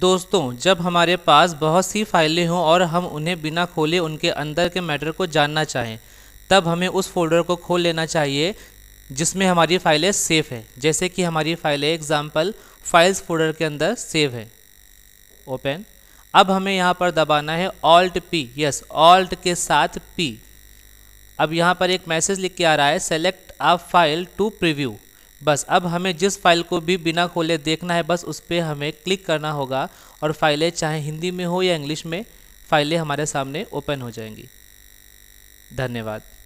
दोस्तों जब हमारे पास बहुत सी फाइलें हों और हम उन्हें बिना खोले उनके अंदर के मैटर को जानना चाहें तब हमें उस फोल्डर को खोल लेना चाहिए जिसमें हमारी फाइलें सेफ़ हैं जैसे कि हमारी फाइलें एग्ज़ाम्पल फाइल्स फोल्डर के अंदर सेव है ओपन अब हमें यहाँ पर दबाना है ऑल्ट पी यस ऑल्ट के साथ पी अब यहाँ पर एक मैसेज लिख के आ रहा है select a file to preview बस अब हमें जिस फाइल को भी बिना खोले देखना है बस उस पर हमें क्लिक करना होगा और फाइलें चाहे हिंदी में हो या इंग्लिश में फाइलें हमारे सामने ओपन हो जाएंगी धन्यवाद